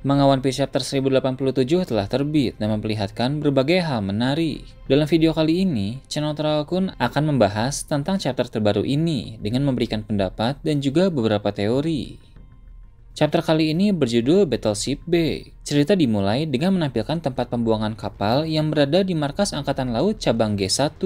Mangawan Chapter 1087 telah terbit dan memperlihatkan berbagai hal menarik. Dalam video kali ini, channel Terawakun akan membahas tentang chapter terbaru ini dengan memberikan pendapat dan juga beberapa teori. Chapter kali ini berjudul Battleship Bay. Cerita dimulai dengan menampilkan tempat pembuangan kapal yang berada di markas Angkatan Laut Cabang G1.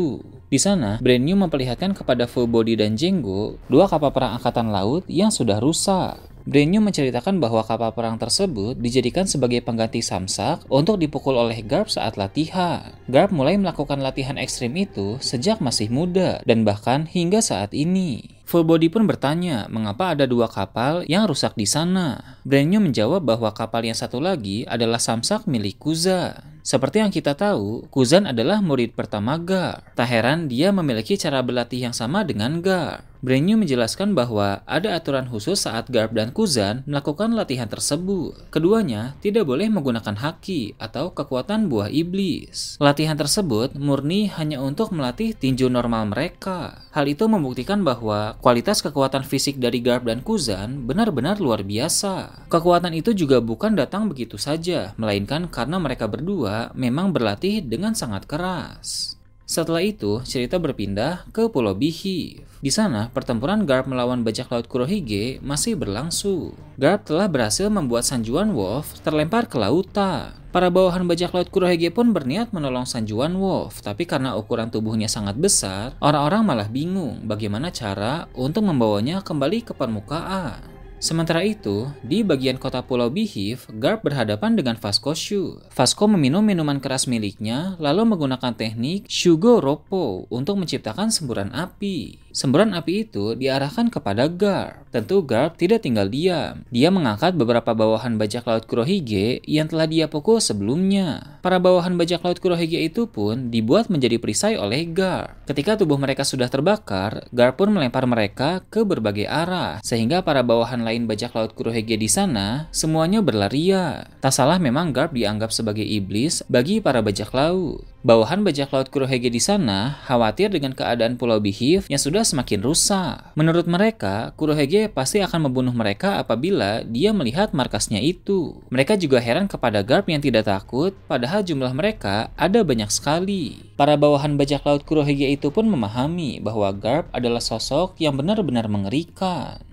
Di sana, Brand New memperlihatkan kepada Full Body dan Jenggo dua kapal perang Angkatan Laut yang sudah rusak. Brenyu menceritakan bahwa kapal perang tersebut dijadikan sebagai pengganti Samsak untuk dipukul oleh Garp saat latihan. Garp mulai melakukan latihan ekstrim itu sejak masih muda dan bahkan hingga saat ini. Fullbody pun bertanya mengapa ada dua kapal yang rusak di sana. Brenyu menjawab bahwa kapal yang satu lagi adalah Samsak milik Kuza. Seperti yang kita tahu, Kuzan adalah murid pertama Gar. Tak heran dia memiliki cara berlatih yang sama dengan Gar. Brenyu menjelaskan bahwa ada aturan khusus saat Garp dan Kuzan melakukan latihan tersebut. Keduanya tidak boleh menggunakan haki atau kekuatan buah iblis. Latihan tersebut murni hanya untuk melatih tinju normal mereka. Hal itu membuktikan bahwa kualitas kekuatan fisik dari Garp dan Kuzan benar-benar luar biasa. Kekuatan itu juga bukan datang begitu saja, melainkan karena mereka berdua memang berlatih dengan sangat keras. Setelah itu, cerita berpindah ke Pulau Bihiv. Di sana, pertempuran Garp melawan bajak laut Kurohige masih berlangsung. Garp telah berhasil membuat Sanjuan Wolf terlempar ke lautan. Para bawahan bajak laut Kurohige pun berniat menolong Sanjuan Wolf, tapi karena ukuran tubuhnya sangat besar, orang-orang malah bingung bagaimana cara untuk membawanya kembali ke permukaan. Sementara itu, di bagian kota Pulau Bihiv, Garp berhadapan dengan Vasco Shu. Vasco meminum minuman keras miliknya, lalu menggunakan teknik Shugo Ropo untuk menciptakan semburan api. Semburan api itu diarahkan kepada Gar. Tentu Garp tidak tinggal diam. Dia mengangkat beberapa bawahan bajak laut Kurohige yang telah dia pukul sebelumnya. Para bawahan bajak laut Kurohige itu pun dibuat menjadi perisai oleh Gar. Ketika tubuh mereka sudah terbakar, Gar pun melempar mereka ke berbagai arah sehingga para bawahan lain bajak laut Kurohige di sana semuanya berlarian. Tak salah memang Garp dianggap sebagai iblis bagi para bajak laut. Bawahan bajak laut Kurohege di sana khawatir dengan keadaan Pulau Bihiv yang sudah semakin rusak. Menurut mereka, Kurohege pasti akan membunuh mereka apabila dia melihat markasnya itu. Mereka juga heran kepada Garp yang tidak takut, padahal jumlah mereka ada banyak sekali. Para bawahan bajak laut Kurohege itu pun memahami bahwa Garp adalah sosok yang benar-benar mengerikan.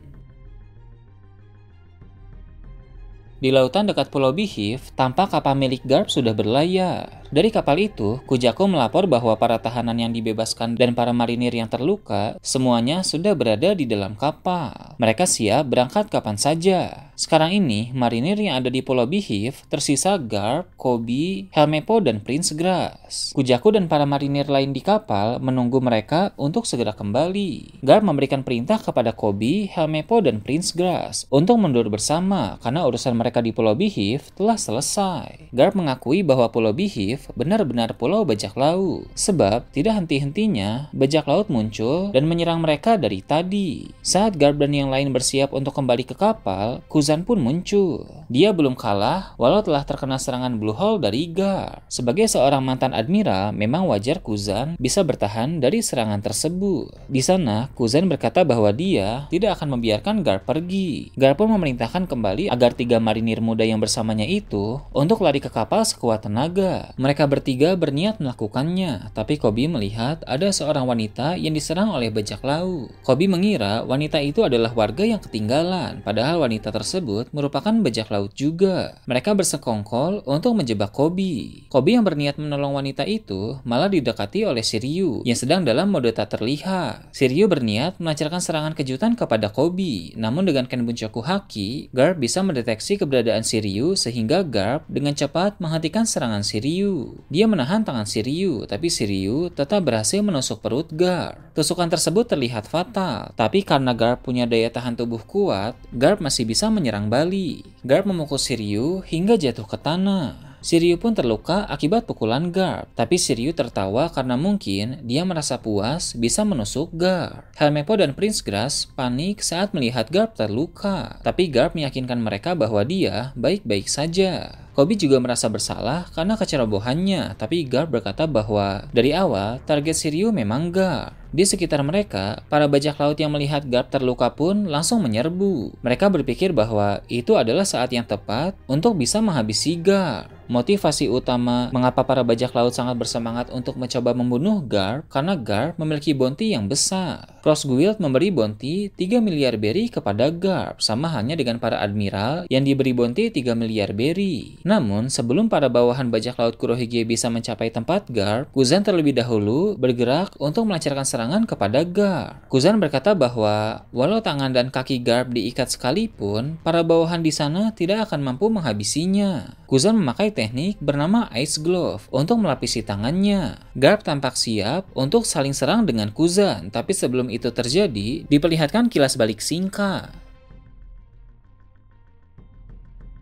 Di lautan dekat Pulau Bihif, tampak kapal milik Garp sudah berlayar. Dari kapal itu, Kujako melapor bahwa para tahanan yang dibebaskan dan para marinir yang terluka, semuanya sudah berada di dalam kapal. Mereka siap berangkat kapan saja. Sekarang ini, marinir yang ada di Pulau Bihif tersisa Garp, Kobi, Helmepo, dan Prince Grass. Kujaku dan para marinir lain di kapal menunggu mereka untuk segera kembali. Garp memberikan perintah kepada Kobi, Helmepo, dan Prince Grass untuk mundur bersama karena urusan mereka di Pulau Bihif telah selesai. Garp mengakui bahwa Pulau Bihif benar-benar pulau bajak laut, sebab tidak henti-hentinya bajak laut muncul dan menyerang mereka dari tadi. Saat Garp dan yang lain bersiap untuk kembali ke kapal, Kuzaku Zan pun muncul. Dia belum kalah walau telah terkena serangan Blue Hole dari Gar. Sebagai seorang mantan admiral, memang wajar Kuzan bisa bertahan dari serangan tersebut. Di sana, Kuzan berkata bahwa dia tidak akan membiarkan Gar pergi. Gar pun memerintahkan kembali agar tiga marinir muda yang bersamanya itu untuk lari ke kapal sekuat tenaga. Mereka bertiga berniat melakukannya, tapi Kobi melihat ada seorang wanita yang diserang oleh bajak laut. Kobi mengira wanita itu adalah warga yang ketinggalan, padahal wanita tersebut tersebut merupakan bajak laut juga. Mereka bersekongkol untuk menjebak Kobi. Kobi yang berniat menolong wanita itu malah didekati oleh Siryu yang sedang dalam mode tak terlihat. Siryu berniat melancarkan serangan kejutan kepada Kobi, namun dengan Kenbunshoku Haki, Garp bisa mendeteksi keberadaan Siryu sehingga Garp dengan cepat menghentikan serangan Siryu. Dia menahan tangan Siryu, tapi Siryu tetap berhasil menusuk perut Garp. Tusukan tersebut terlihat fatal, tapi karena Garp punya daya tahan tubuh kuat, Garp masih bisa menyerang menyerang Bali. Garp memukul Siryu hingga jatuh ke tanah. Siryu pun terluka akibat pukulan Garp, tapi Siryu tertawa karena mungkin dia merasa puas bisa menusuk Garp. Helmepo dan Prince Grass panik saat melihat Garp terluka, tapi Garp meyakinkan mereka bahwa dia baik-baik saja. Kobe juga merasa bersalah karena kecerobohannya, tapi Gar berkata bahwa dari awal target Sirio memang Gar. Di sekitar mereka, para bajak laut yang melihat Garp terluka pun langsung menyerbu. Mereka berpikir bahwa itu adalah saat yang tepat untuk bisa menghabisi Garp. Motivasi utama mengapa para bajak laut sangat bersemangat untuk mencoba membunuh Garp karena Garp memiliki bounty yang besar. Cross Guild memberi bounty 3 miliar berry kepada Garp, sama hanya dengan para admiral yang diberi bounty 3 miliar berry. Namun, sebelum para bawahan bajak laut Kurohige bisa mencapai tempat Garp, Kuzan terlebih dahulu bergerak untuk melancarkan serangan kepada Garp. Kuzan berkata bahwa walau tangan dan kaki Garp diikat sekalipun, para bawahan di sana tidak akan mampu menghabisinya. Kuzan memakai teknik bernama Ice Glove untuk melapisi tangannya. Garp tampak siap untuk saling serang dengan Kuzan, tapi sebelum itu terjadi, diperlihatkan kilas balik singka.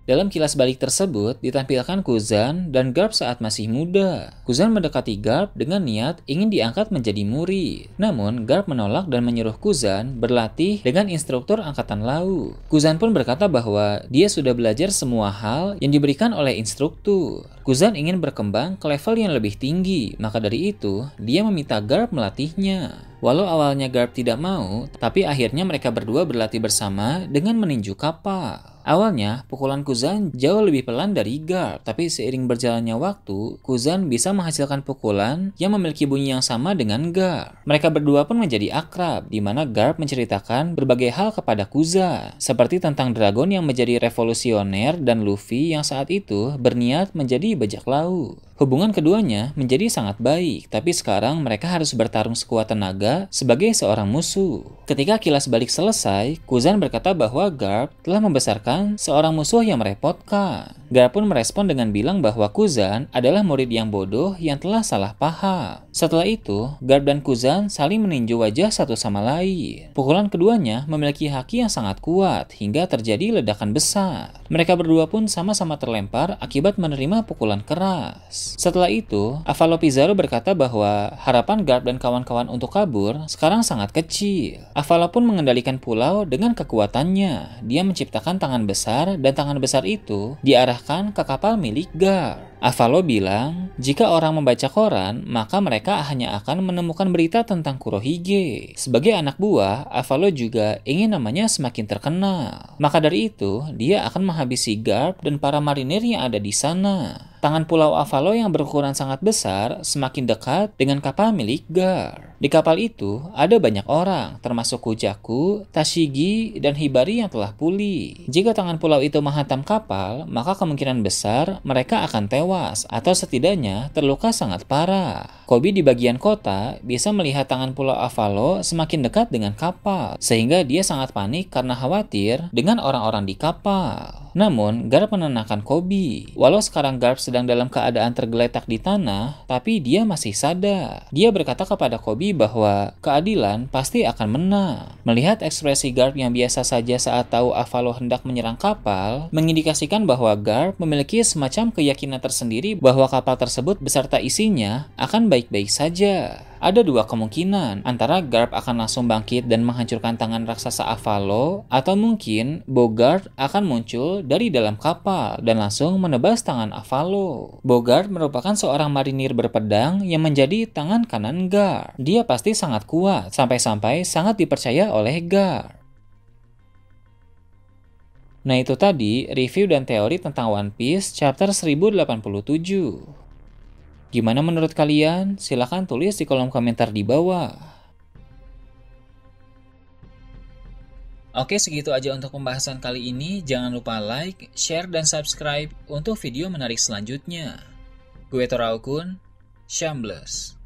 Dalam kilas balik tersebut, ditampilkan Kuzan dan Garp saat masih muda. Kuzan mendekati Garp dengan niat ingin diangkat menjadi murid. Namun, Garp menolak dan menyuruh Kuzan berlatih dengan instruktur angkatan laut. Kuzan pun berkata bahwa dia sudah belajar semua hal yang diberikan oleh instruktur. Kuzan ingin berkembang ke level yang lebih tinggi, maka dari itu dia meminta Garp melatihnya. Walau awalnya Garp tidak mau, tapi akhirnya mereka berdua berlatih bersama dengan meninju kapal. Awalnya, pukulan Kuzan jauh lebih pelan dari Garp, tapi seiring berjalannya waktu, Kuzan bisa menghasilkan pukulan yang memiliki bunyi yang sama dengan Garp. Mereka berdua pun menjadi akrab, di mana Garp menceritakan berbagai hal kepada Kuzan, seperti tentang dragon yang menjadi revolusioner dan Luffy yang saat itu berniat menjadi bajak laut. Hubungan keduanya menjadi sangat baik, tapi sekarang mereka harus bertarung sekuat tenaga Kuza sebagai seorang musuh. Ketika kilas balik selesai, Kuzan berkata bahwa Garp telah membesarkan seorang musuh yang merepotkan. Garp pun merespon dengan bilang bahwa Kuzan adalah murid yang bodoh yang telah salah paham. Setelah itu, Garp dan Kuzan saling meninju wajah satu sama lain. Pukulan keduanya memiliki haki yang sangat kuat hingga terjadi ledakan besar. Mereka berdua pun sama-sama terlempar akibat menerima pukulan keras. Setelah itu, Avalo Pizarro berkata bahwa harapan Garp dan kawan-kawan untuk kabur Kabur sekarang sangat kecil. Avala pun mengendalikan pulau dengan kekuatannya. Dia menciptakan tangan besar dan tangan besar itu diarahkan ke kapal milik Gar. Avalo bilang, jika orang membaca koran, maka mereka hanya akan menemukan berita tentang Kurohige. Sebagai anak buah, Avalo juga ingin namanya semakin terkenal. Maka dari itu, dia akan menghabisi Garp dan para marinir yang ada di sana. Tangan pulau Avalo yang berukuran sangat besar semakin dekat dengan kapal milik Gar. Di kapal itu ada banyak orang, termasuk Kujaku, Tashigi, dan Hibari yang telah pulih. Jika tangan pulau itu menghantam kapal, maka kemungkinan besar mereka akan tewas atau setidaknya terluka sangat parah. Kobi di bagian kota bisa melihat tangan pulau Avalo semakin dekat dengan kapal, sehingga dia sangat panik karena khawatir dengan orang-orang di kapal. Namun, Garp menenangkan Kobi. Walau sekarang Garp sedang dalam keadaan tergeletak di tanah, tapi dia masih sadar. Dia berkata kepada Kobi bahwa keadilan pasti akan menang. Melihat ekspresi Garp yang biasa saja saat tahu Avalo hendak menyerang kapal, mengindikasikan bahwa Garp memiliki semacam keyakinan tersendiri bahwa kapal tersebut beserta isinya akan baik-baik saja. Ada dua kemungkinan, antara Garp akan langsung bangkit dan menghancurkan tangan raksasa Avalo, atau mungkin Bogart akan muncul dari dalam kapal dan langsung menebas tangan Avalo. Bogart merupakan seorang marinir berpedang yang menjadi tangan kanan Gar. Dia pasti sangat kuat, sampai-sampai sangat dipercaya oleh Gar. Nah itu tadi review dan teori tentang One Piece chapter 1087. Gimana menurut kalian? Silahkan tulis di kolom komentar di bawah. Oke, segitu aja untuk pembahasan kali ini. Jangan lupa like, share, dan subscribe untuk video menarik selanjutnya. Gue Toraukun, Shambles.